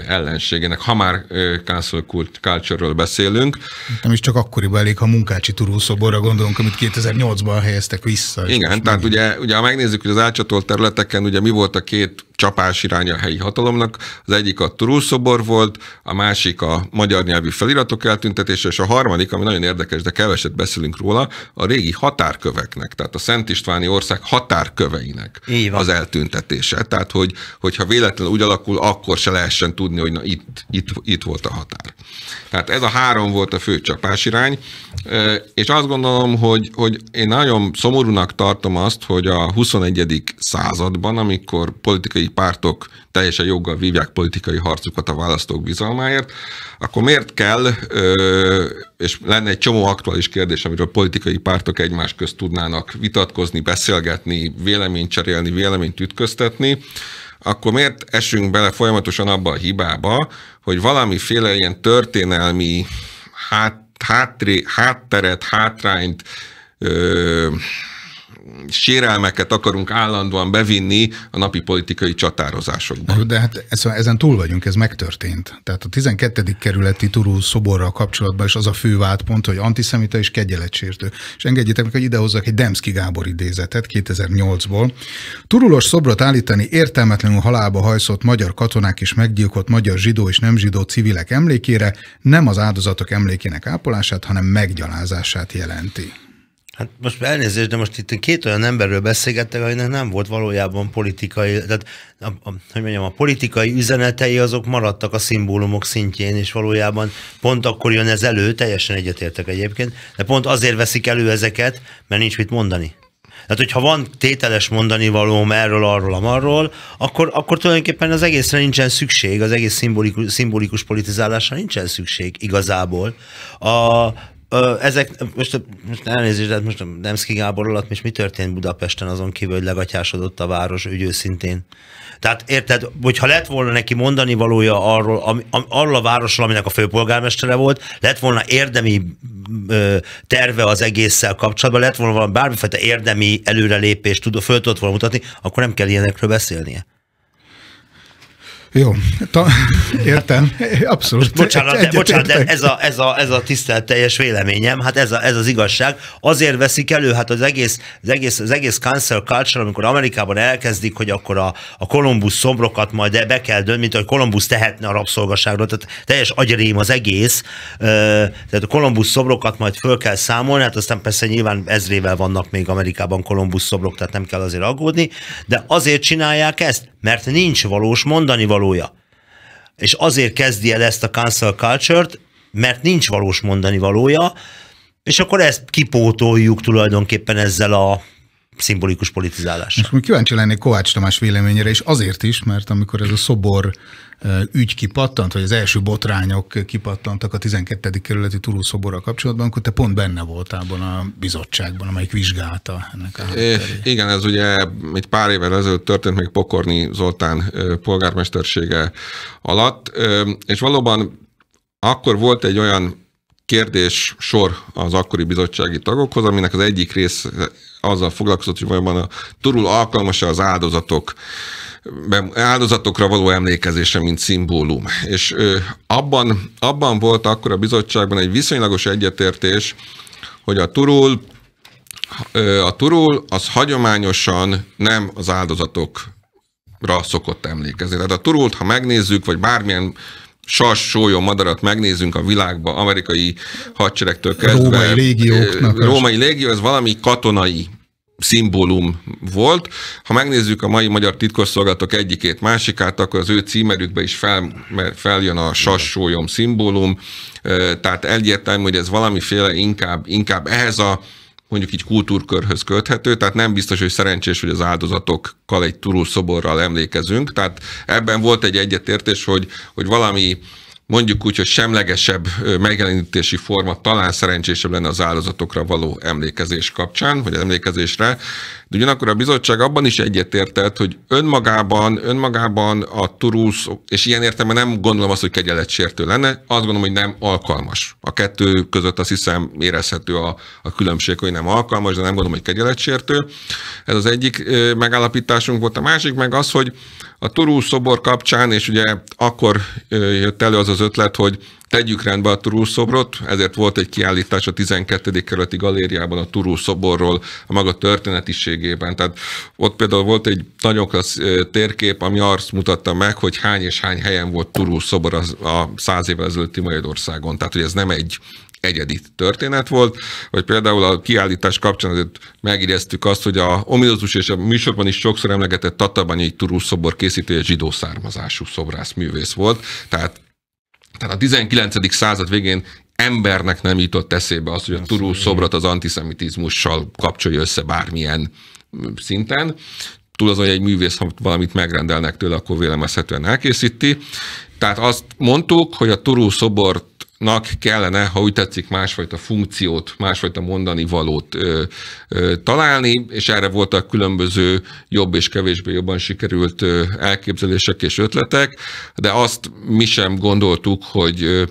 ellenségének, ha már cancel culture beszélünk. Nem is csak akkoriban elég, ha Munkácsi turulszoborra gondolunk, amit 2008-ban helyeztek vissza. Igen, tehát ugye, ugye ha megnézzük, hogy az átcsatolt területeken ugye mi volt a két csapás irány a helyi hatalomnak. Az egyik a turulszobor volt, a másik a magyar nyelvű feliratok eltüntetése, és a harmadik, ami nagyon érdekes, de keveset beszélünk róla, a régi határköveknek, tehát a Szent Istváni ország határköveinek az eltüntetése. Tehát, hogy, hogyha véletlenül úgy alakul, akkor se lehessen tudni, hogy na itt, itt, itt volt a határ. Tehát ez a három volt a fő csapás irány, e, és azt gondolom, hogy, hogy én nagyon szomorúnak tartom azt, hogy a 21. században, amikor politikai politikai pártok teljesen joggal vívják politikai harcukat a választók bizalmáért, akkor miért kell, és lenne egy csomó aktuális kérdés, amiről politikai pártok egymás közt tudnának vitatkozni, beszélgetni, véleményt cserélni, véleményt ütköztetni, akkor miért esünk bele folyamatosan abba a hibába, hogy valamiféle ilyen történelmi hát, hátré, hátteret, hátrányt, ö, sérelmeket akarunk állandóan bevinni a napi politikai csatározásokba. De hát ezen túl vagyunk, ez megtörtént. Tehát a 12. kerületi Turú szoborral kapcsolatban is az a fő vádpont, hogy antiszemita és kegyeletsértő. És engedjétek meg, hogy idehozzak egy Demszki Gábor idézetet 2008-ból. Turulós szobrot állítani értelmetlenül halálba hajszott magyar katonák és meggyilkolt magyar zsidó és nem zsidó civilek emlékére nem az áldozatok emlékének ápolását, hanem meggyalázását jelenti. Hát most elnézést, de most itt két olyan emberről beszélgettek, akinek nem volt valójában politikai, tehát a, a, hogy mondjam, a politikai üzenetei azok maradtak a szimbólumok szintjén, és valójában pont akkor jön ez elő, teljesen egyetértek egyébként, de pont azért veszik elő ezeket, mert nincs mit mondani. Tehát, hogyha van tételes mondani valóm erről, arról, amarról, akkor, akkor tulajdonképpen az egészre nincsen szükség, az egész szimbolikus, szimbolikus politizálásra nincsen szükség igazából. A, ezek, most, most elnézést, de hát most Demszki Gábor alatt és mi történt Budapesten azon kívül, hogy legatyásodott a város ügyőszintén? Tehát érted, hogyha lett volna neki mondani valója arról, ami, am, arról a városról, aminek a főpolgármestere volt, lett volna érdemi ö, terve az egésszel kapcsolatban, lett volna valami bármifajta érdemi előrelépést, tudó, föl tudott volna mutatni, akkor nem kell ilyenekről beszélnie. Jó, ta, értem, abszolút. Bocsánat, de, bocsánat, de ez, a, ez, a, ez a tisztelt teljes véleményem, hát ez, a, ez az igazság. Azért veszik elő, hát az egész, az egész, az egész cancel culture, amikor Amerikában elkezdik, hogy akkor a, a Kolumbusz szobrokat majd be kell dönt, mint hogy Kolumbusz tehetne a rabszolgaságra, tehát teljes agyrém az egész, tehát a Kolumbusz szobrokat majd föl kell számolni, hát aztán persze nyilván ezrével vannak még Amerikában Kolumbusz szobrok, tehát nem kell azért aggódni, de azért csinálják ezt, mert nincs valós mondani való valója. És azért kezdi el ezt a cancel culture-t, mert nincs valós mondani valója, és akkor ezt kipótoljuk tulajdonképpen ezzel a szimbolikus politizálás. És még kíváncsi lennék Kovács Tamás véleményére, és azért is, mert amikor ez a szobor eh, ügy kipattant, vagy az első botrányok kipattantak a 12. kerületi Turul kapcsolatban, akkor te pont benne voltál abban a bizottságban, amelyik vizsgálta ennek a eh, é, Igen, ez ugye egy pár évvel ezelőtt történt még Pokorni Zoltán eh, polgármestersége alatt, és valóban akkor volt egy olyan kérdés sor az akkori bizottsági tagokhoz, aminek az egyik rész, azzal foglalkozott, hogy valójában a turul alkalmas az áldozatok áldozatokra való emlékezése, mint szimbólum. És abban, abban volt akkor a bizottságban egy viszonylagos egyetértés, hogy a turul, a turul az hagyományosan nem az áldozatokra szokott emlékezni. Tehát a turult, ha megnézzük, vagy bármilyen sas, sólyom madarat megnézünk a világba, amerikai hadseregtől kezdve. Római légióknak. Római légió, ez valami katonai szimbólum volt. Ha megnézzük a mai magyar titkosszolgálatok egyikét, másikát, akkor az ő címerükbe is fel, feljön a sassójom szimbólum, tehát egyértelmű, hogy ez valamiféle inkább, inkább ehhez a mondjuk így kultúrkörhöz köthető, tehát nem biztos, hogy szerencsés, hogy az áldozatokkal egy turul szoborral emlékezünk, tehát ebben volt egy egyetértés, hogy, hogy valami mondjuk úgy, hogy semlegesebb megjelenítési forma talán szerencsésebb lenne az áldozatokra való emlékezés kapcsán, vagy emlékezésre, de ugyanakkor a bizottság abban is egyetértett, hogy önmagában, önmagában a turusz, és ilyen értelme nem gondolom azt, hogy kegyeletsértő lenne, azt gondolom, hogy nem alkalmas. A kettő között azt hiszem érezhető a, a különbség, hogy nem alkalmas, de nem gondolom, hogy kegyeletsértő. Ez az egyik megállapításunk volt. A másik meg az, hogy a Turú szobor kapcsán, és ugye akkor jött elő az az ötlet, hogy Tegyük rendbe a Turul-szobrot, ezért volt egy kiállítás a 12. kerületi galériában a Turul-szoborról, a maga történetiségében. Tehát ott például volt egy nagyon klassz térkép, ami azt mutatta meg, hogy hány és hány helyen volt Turul-szobor a száz évvel ezelőtti Magyarországon. Tehát, hogy ez nem egy egyedi történet volt, vagy például a kiállítás kapcsán azért megidéztük azt, hogy a ominózus és a műsorban is sokszor emlegetett Tatabanyi turul szobor készítője zsidó származású szobrász művész volt, tehát tehát a 19. század végén embernek nem jutott eszébe az, hogy a Turú szobrot az antiszemitizmussal kapcsolja össze bármilyen szinten. Túl azon, hogy egy művész, ha valamit megrendelnek tőle, akkor vélemezhetően elkészíti. Tehát azt mondtuk, hogy a Turú szobort nak kellene, ha úgy tetszik, másfajta funkciót, másfajta mondani valót ö, ö, találni, és erre voltak különböző jobb és kevésbé jobban sikerült ö, elképzelések és ötletek, de azt mi sem gondoltuk, hogy ö,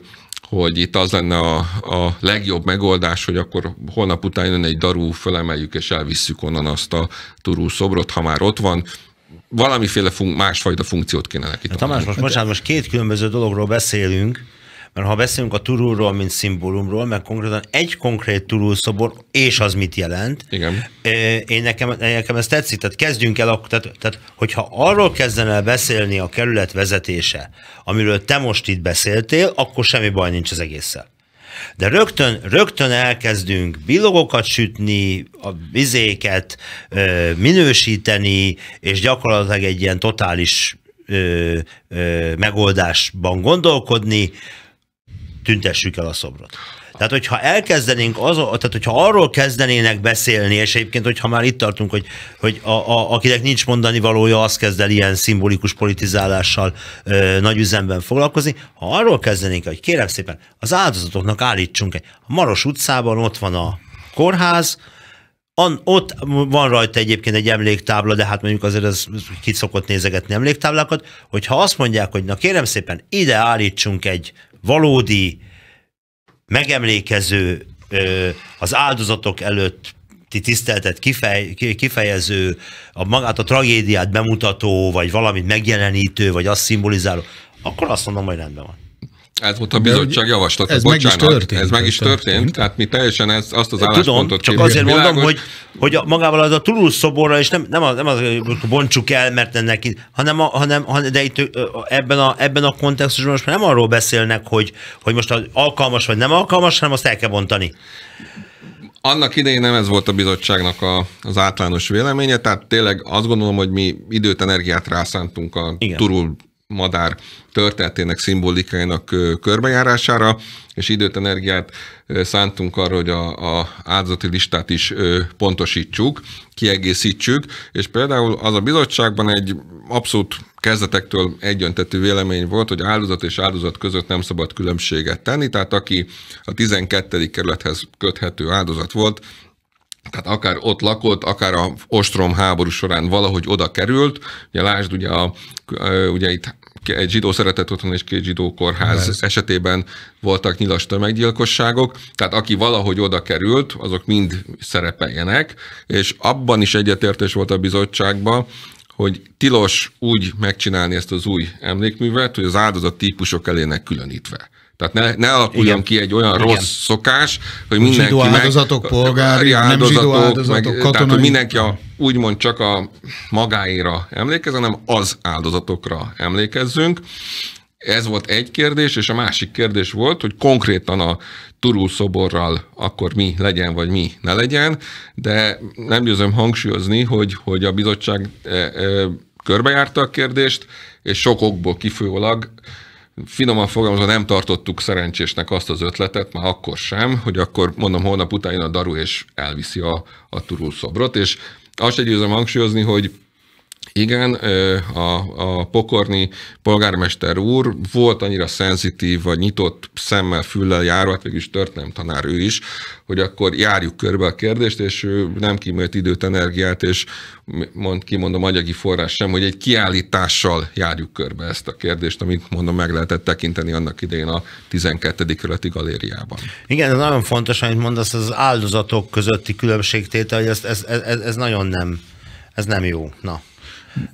hogy itt az lenne a, a legjobb megoldás, hogy akkor holnap után jön egy darú, fölemeljük és elvisszük onnan azt a turú szobrot, ha már ott van, valamiféle fun- másfajta funkciót kéne neki. Tamás, most, bocsánat, most két különböző dologról beszélünk, mert ha beszélünk a turulról, mint szimbólumról, mert konkrétan egy konkrét turul szobor, és az mit jelent. Igen. Én nekem, nekem ez tetszik, tehát kezdjünk el, tehát, tehát hogyha arról kezdene el beszélni a kerület vezetése, amiről te most itt beszéltél, akkor semmi baj nincs az egésszel. De rögtön, rögtön elkezdünk bilogokat sütni, a vizéket ö, minősíteni, és gyakorlatilag egy ilyen totális ö, ö, megoldásban gondolkodni, tüntessük el a szobrot. Tehát, hogyha elkezdenénk az, tehát hogyha arról kezdenének beszélni, és egyébként, hogyha már itt tartunk, hogy, hogy a, a, akinek nincs mondani valója, az kezd el ilyen szimbolikus politizálással ö, nagy üzemben foglalkozni, ha arról kezdenénk, hogy kérem szépen, az áldozatoknak állítsunk egy. A Maros utcában ott van a kórház, An, ott van rajta egyébként egy emléktábla, de hát mondjuk azért ez ki szokott nézegetni emléktáblákat, hogyha azt mondják, hogy na kérem szépen ide állítsunk egy valódi, megemlékező, az áldozatok előtt tiszteletet kifejező, a magát a tragédiát bemutató, vagy valamit megjelenítő, vagy azt szimbolizáló, akkor azt mondom, hogy rendben van. Ez volt a bizottság javaslata, ez bocsánat. Meg is történt, ez meg is történt, tehát mi teljesen ez, azt az álláspontot Tudom, csak azért világos. mondom, hogy, hogy a, magával az a Toulouse szoborra, és nem, nem, az, nem az, hogy bontsuk el, mert ennek itt, hanem, a, hanem de itt ebben a, ebben a kontextusban most már nem arról beszélnek, hogy, hogy most alkalmas vagy nem alkalmas, hanem azt el kell bontani. Annak idején nem ez volt a bizottságnak a, az általános véleménye, tehát tényleg azt gondolom, hogy mi időt, energiát rászántunk a Igen. turul madár történetének, szimbolikájának körbejárására, és időt, energiát szántunk arra, hogy a, a áldozati listát is pontosítsuk, kiegészítsük, és például az a bizottságban egy abszolút kezdetektől egyöntetű vélemény volt, hogy áldozat és áldozat között nem szabad különbséget tenni, tehát aki a 12. kerülethez köthető áldozat volt, tehát akár ott lakott, akár a ostrom háború során valahogy oda került. Ugye lásd, ugye, a, ugye itt egy zsidó szeretett otthon és két zsidó kórház Lesz. esetében voltak nyilas tömeggyilkosságok, tehát aki valahogy oda került, azok mind szerepeljenek, és abban is egyetértés volt a bizottságban, hogy tilos úgy megcsinálni ezt az új emlékművet, hogy az áldozat típusok elének különítve. Tehát ne, ne alakuljon Igen. ki egy olyan Igen. rossz szokás, hogy mindenki zsidó áldozatok, meg, polgári áldozatok, nem zsidó áldozatok, meg, katonai. Tehát, hogy mindenki a, úgymond csak a magáira emlékezzen, hanem az áldozatokra emlékezzünk. Ez volt egy kérdés, és a másik kérdés volt, hogy konkrétan a Turul szoborral akkor mi legyen, vagy mi ne legyen, de nem győzöm hangsúlyozni, hogy, hogy a bizottság e, e, körbejárta a kérdést, és sok okból kifolyólag finoman fogalmazva nem tartottuk szerencsésnek azt az ötletet, már akkor sem, hogy akkor mondom, holnap után jön a daru, és elviszi a, a turul szobrot, és azt egy győzöm hangsúlyozni, hogy igen, a, a pokorni polgármester úr volt annyira szenzitív, vagy nyitott szemmel, füllel járva, hát mégis történelem tanár ő is, hogy akkor járjuk körbe a kérdést, és ő nem kimölt időt, energiát, és mond, kimondom anyagi forrás sem, hogy egy kiállítással járjuk körbe ezt a kérdést, amit mondom meg lehetett tekinteni annak idején a 12. kerületi galériában. Igen, ez nagyon fontos, amit mondasz, az áldozatok közötti különbségtétel, hogy ez, ez, ez, ez nagyon nem, ez nem jó. Na.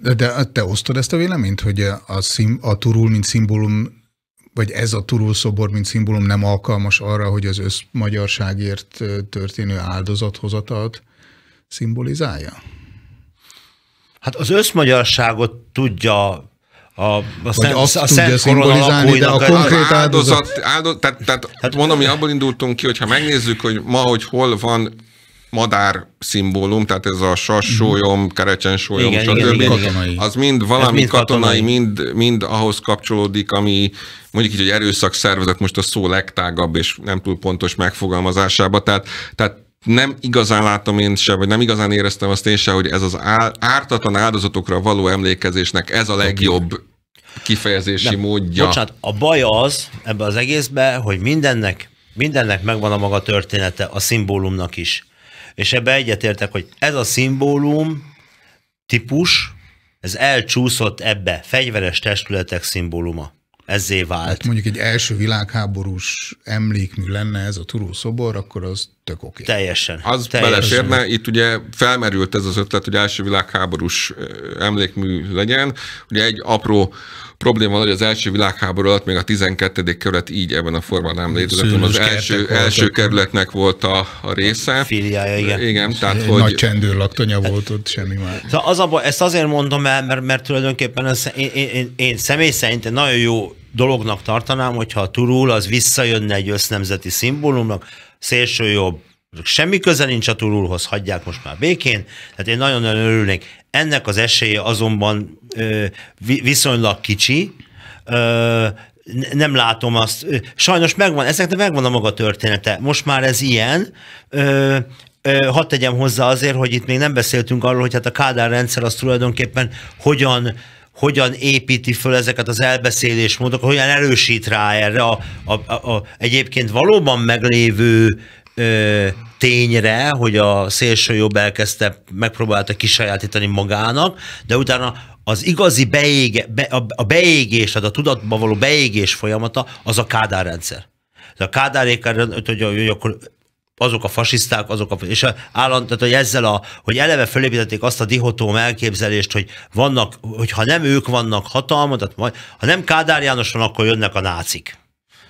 De te osztod ezt a véleményt, hogy a, szim, a turul, mint szimbólum, vagy ez a turul szobor, mint szimbólum nem alkalmas arra, hogy az összmagyarságért történő áldozathozatalt szimbolizálja? Hát az összmagyarságot tudja a, a szent, azt a szent szimbolizálni, de a konkrét áldozat... áldozat, áldoz, tehát, tehát, tehát mondom, mi abból indultunk ki, hogyha megnézzük, hogy ma, hogy hol van madár szimbólum, tehát ez a sassólyom, mhm. kerecsensólyom, stb. Az mind valami ez mind katonai, katonai, mind, mind ahhoz kapcsolódik, ami mondjuk így, erőszak szervezet most a szó legtágabb és nem túl pontos megfogalmazásába, tehát, tehát nem igazán látom én se, vagy nem igazán éreztem azt én se, hogy ez az ártatlan áldozatokra való emlékezésnek ez a legjobb kifejezési nem, módja. Bocsánat, a baj az ebbe az egészben, hogy mindennek, mindennek megvan a maga története, a szimbólumnak is. És ebbe egyetértek, hogy ez a szimbólum típus, ez elcsúszott ebbe, fegyveres testületek szimbóluma. Ezzé vált. Hát mondjuk egy első világháborús emlékmű lenne ez a Turó szobor, akkor az tök oké. Okay. Teljesen. Az teljesen. beleférne, itt ugye felmerült ez az ötlet, hogy első világháborús emlékmű legyen. Ugye egy apró probléma, hogy az első világháború alatt még a 12. kerület így ebben a formában nem létezett, az első, első kerületnek volt a, a része. Filiája, igen. Igen, tehát Nagy hogy... Nagy laktanya hát- volt ott, semmi már. Az a ezt azért mondom el, mert, mert tulajdonképpen ez, én, én, én, én személy szerint nagyon jó dolognak tartanám, hogyha a turul az visszajönne egy össznemzeti szimbólumnak, szélső jobb, semmi köze nincs a túlulhoz. hagyják most már békén. Tehát én nagyon-nagyon örülnék. Ennek az esélye azonban ö, viszonylag kicsi, ö, nem látom azt. Sajnos megvan, ezeknek megvan a maga története. Most már ez ilyen. Ö, hadd tegyem hozzá azért, hogy itt még nem beszéltünk arról, hogy hát a Kádár rendszer az tulajdonképpen hogyan hogyan építi föl ezeket az elbeszélésmódokat, hogyan erősít rá erre a, a, a, a egyébként valóban meglévő ö, tényre, hogy a szélső jobb elkezdte, megpróbálta kisajátítani magának, de utána az igazi beége, be, a, a beégés, tehát a tudatban való beégés folyamata az a Kádár rendszer. De a Kádárék, hogy akkor azok a fasiszták, azok a, és állandó, tehát hogy ezzel a, hogy eleve fölépítették azt a dihotóm elképzelést, hogy vannak, hogyha nem ők vannak hatalmat tehát majd, ha nem Kádár János van, akkor jönnek a nácik.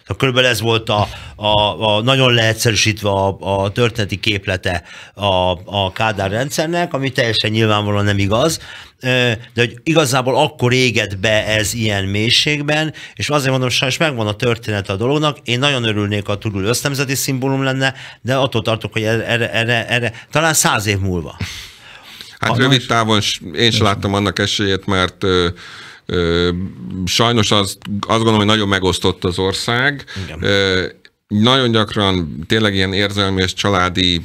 Tehát körülbelül ez volt a, a, a nagyon leegyszerűsítve a, a történeti képlete a, a Kádár rendszernek, ami teljesen nyilvánvalóan nem igaz, de hogy igazából akkor éget be ez ilyen mélységben, és azért mondom, sajnos megvan a története a dolognak, én nagyon örülnék, a Tudul össznemzeti szimbólum lenne, de attól tartok, hogy erre, erre, erre talán száz év múlva. Hát a rövid távon én sem láttam annak esélyét, mert Sajnos az azt gondolom, hogy nagyon megosztott az ország. Igen. Nagyon gyakran tényleg ilyen érzelmi és családi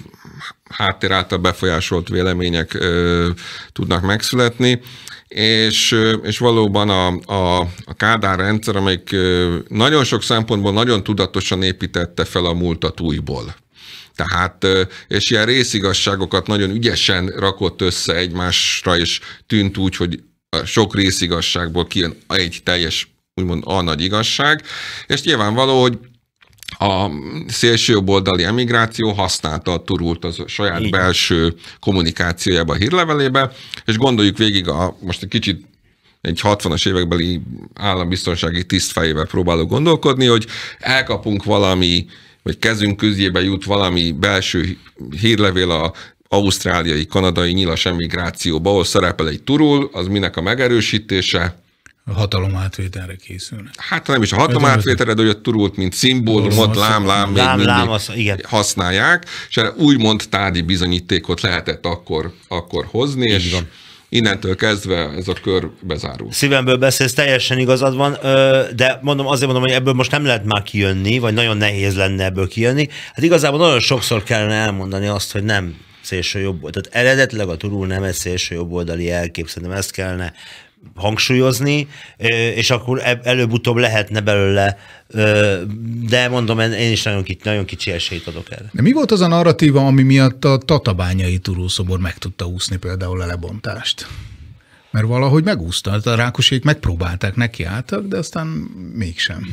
háttér által befolyásolt vélemények tudnak megszületni, és, és valóban a, a, a Kádár rendszer, amelyik nagyon sok szempontból nagyon tudatosan építette fel a múltat újból. Tehát, és ilyen részigasságokat nagyon ügyesen rakott össze egymásra, és tűnt úgy, hogy a sok részigazságból kijön egy teljes, úgymond a nagy igazság, és nyilvánvaló, hogy a szélsőjobboldali emigráció használta a turult az saját Igen. belső kommunikációjába, a hírlevelébe, és gondoljuk végig a, most egy kicsit egy 60-as évekbeli állambiztonsági tisztfejével próbálok gondolkodni, hogy elkapunk valami, vagy kezünk közébe jut valami belső hírlevél a ausztráliai, kanadai nyilas emigrációba, ahol szerepel egy turul, az minek a megerősítése? A hatalom átvételre készülnek. Hát nem is a hatalom átvételre, de hogy a turult, mint szimbólumot, lám, lám, még lám, lám az, igen. használják, és erre úgymond tádi bizonyítékot lehetett akkor, akkor hozni, Így és van. innentől kezdve ez a kör bezárul. Szívemből beszélsz, teljesen igazad van, de mondom, azért mondom, hogy ebből most nem lehet már kijönni, vagy nagyon nehéz lenne ebből kijönni. Hát igazából nagyon sokszor kellene elmondani azt, hogy nem szélső jobb, tehát eredetileg a Turul nem egy szélső oldali elkép, szerintem ezt kellene hangsúlyozni, és akkor előbb-utóbb lehetne belőle, de mondom, én is nagyon, kicsi, nagyon kicsi esélyt adok erre. De mi volt az a narratíva, ami miatt a tatabányai turulszobor meg tudta úszni például a lebontást? Mert valahogy megúszta, hát a rákosék megpróbálták, nekiálltak, de aztán mégsem.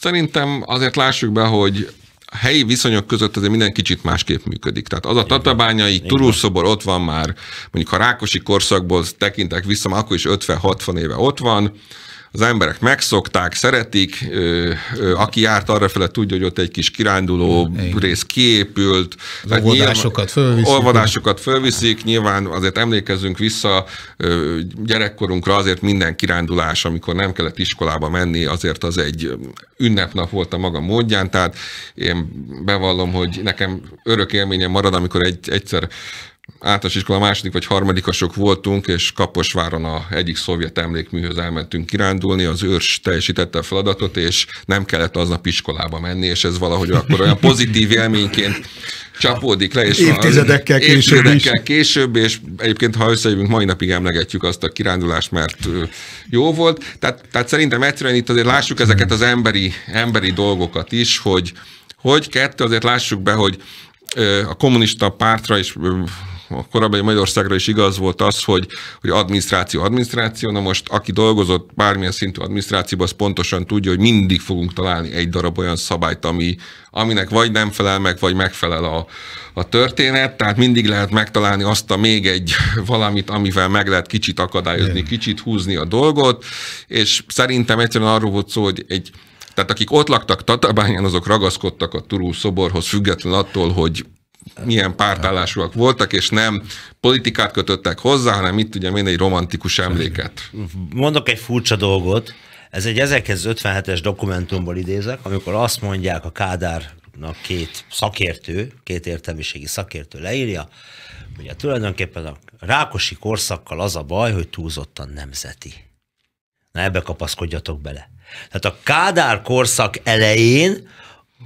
Szerintem azért lássuk be, hogy helyi viszonyok között azért minden kicsit másképp működik. Tehát az a tatabányai turulszobor ott van már, mondjuk ha Rákosi korszakból tekintek vissza, akkor is 50-60 éve ott van, az emberek megszokták, szeretik, ö, ö, aki járt fele tudja, hogy ott egy kis kiránduló mm, Igen. rész kiépült. Hát olvadásokat fölviszik. Olvadásokat fölviszik, nyilván azért emlékezzünk vissza ö, gyerekkorunkra, azért minden kirándulás, amikor nem kellett iskolába menni, azért az egy ünnepnap volt a maga módján, tehát én bevallom, hogy nekem örök élményem marad, amikor egy, egyszer általános iskola második vagy harmadikasok voltunk, és Kaposváron a egyik szovjet emlékműhöz elmentünk kirándulni, az őrs teljesítette a feladatot, és nem kellett aznap iskolába menni, és ez valahogy akkor olyan pozitív élményként csapódik le, és évtizedekkel, később, évtizedekkel is. később, és egyébként, ha összejövünk, mai napig emlegetjük azt a kirándulást, mert jó volt. Tehát, tehát szerintem egyszerűen itt azért lássuk ezeket az emberi, emberi dolgokat is, hogy hogy kettő, azért lássuk be, hogy a kommunista pártra és a korabeli Magyarországra is igaz volt az, hogy, hogy adminisztráció, adminisztráció, na most aki dolgozott bármilyen szintű adminisztrációban, az pontosan tudja, hogy mindig fogunk találni egy darab olyan szabályt, ami, aminek vagy nem felel meg, vagy megfelel a, a történet, tehát mindig lehet megtalálni azt a még egy valamit, amivel meg lehet kicsit akadályozni, kicsit húzni a dolgot, és szerintem egyszerűen arról volt szó, hogy egy tehát akik ott laktak Tatabányán, azok ragaszkodtak a Turú szoborhoz, független attól, hogy milyen pártállásúak voltak, és nem politikát kötöttek hozzá, hanem itt ugye egy romantikus emléket. Mondok egy furcsa dolgot, ez egy 1957-es dokumentumból idézek, amikor azt mondják a Kádárnak két szakértő, két értelmiségi szakértő leírja, hogy a hát tulajdonképpen a rákosi korszakkal az a baj, hogy túlzottan nemzeti. Na ebbe kapaszkodjatok bele. Tehát a Kádár korszak elején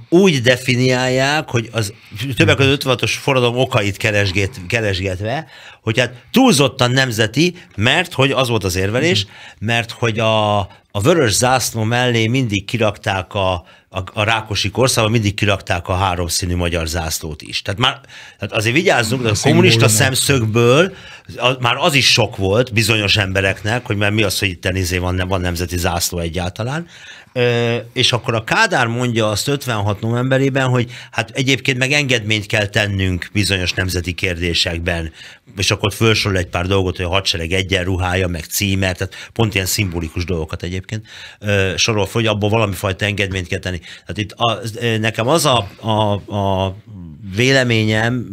úgy definiálják, hogy az többek között 56-os forradalom okait keresget, keresgetve, hogy hát túlzottan nemzeti, mert hogy az volt az érvelés, mert hogy a, a vörös zászló mellé mindig kirakták a, a, a rákosi korszakban, mindig kirakták a háromszínű magyar zászlót is. Tehát már tehát azért vigyázzunk, de a kommunista szemszögből az, már az is sok volt bizonyos embereknek, hogy mert mi az, hogy itt izé van, van nemzeti zászló egyáltalán, és akkor a Kádár mondja azt 56 novemberében, hogy hát egyébként meg engedményt kell tennünk bizonyos nemzeti kérdésekben, és akkor felsorol egy pár dolgot, hogy a hadsereg egyenruhája, meg címe, tehát pont ilyen szimbolikus dolgokat egyébként sorol, hogy abból valami fajta engedményt kell tenni. Tehát itt a, nekem az a, a, a véleményem,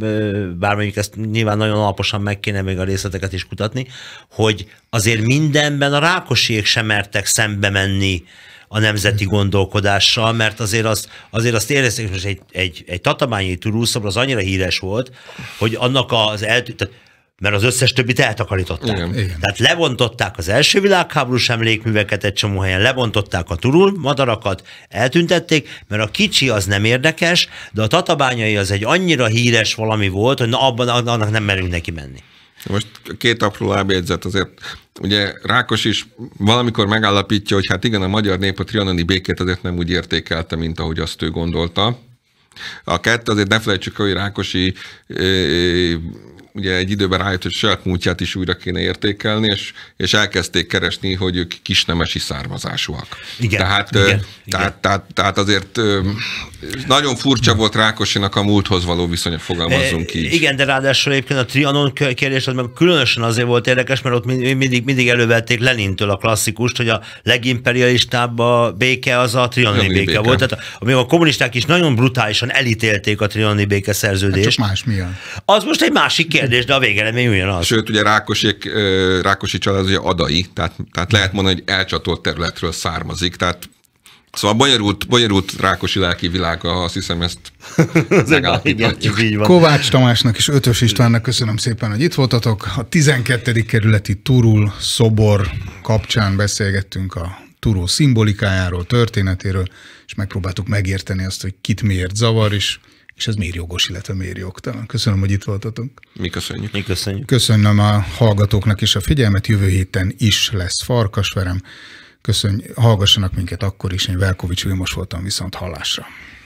bár mondjuk ezt nyilván nagyon alaposan meg kéne még a részleteket is kutatni, hogy azért mindenben a rákosiek sem mertek szembe menni a nemzeti gondolkodással, mert azért azt, azért azt érezték, hogy egy, egy, egy tatamányi turulszobor az annyira híres volt, hogy annak az eltűnt, mert az összes többit eltakarították. Igen. Igen. Tehát lebontották az első világháborús emlékműveket egy csomó helyen, lebontották a turul madarakat, eltüntették, mert a kicsi az nem érdekes, de a tatabányai az egy annyira híres valami volt, hogy na abban annak nem merünk neki menni. Most két apró lábjegyzet azért. Ugye Rákos is valamikor megállapítja, hogy hát igen, a magyar nép a trianoni békét azért nem úgy értékelte, mint ahogy azt ő gondolta. A kettő azért ne felejtsük, hogy Rákosi ugye egy időben rájött, hogy saját múltját is újra kéne értékelni, és, és elkezdték keresni, hogy ők kisnemesi származásúak. Igen, tehát, igen, tehát, igen. Tehát, tehát, azért nagyon furcsa volt Rákosinak a múlthoz való viszonya, fogalmazunk ki. E, igen, de ráadásul egyébként a Trianon kérdés az meg különösen azért volt érdekes, mert ott mindig, mindig elővették Lenintől a klasszikust, hogy a legimperialistább a béke az a trianoni, béke, béke, volt. Tehát amíg a kommunisták is nagyon brutálisan elítélték a trianoni békeszerződést. Hát csak más miatt. Az most egy másik kérdés kérdés, de a végeredmény ugyanaz. Sőt, ugye rákosik, Rákosi család az ugye adai, tehát, tehát lehet mondani, hogy elcsatolt területről származik, tehát Szóval bonyolult, bonyolult rákosi lelki világa, azt hiszem ezt megállapíthatjuk. Kovács Tamásnak és Ötös Istvánnak köszönöm szépen, hogy itt voltatok. A 12. kerületi Turul szobor kapcsán beszélgettünk a Turul szimbolikájáról, történetéről, és megpróbáltuk megérteni azt, hogy kit miért zavar, és és ez miért jogos, illetve miért jogtalan. Köszönöm, hogy itt voltatok. Mi köszönjük. Mi köszönjük. Köszönöm a hallgatóknak is a figyelmet, jövő héten is lesz farkasverem. Köszönj, hallgassanak minket akkor is, én Velkovics Vilmos voltam viszont hallásra.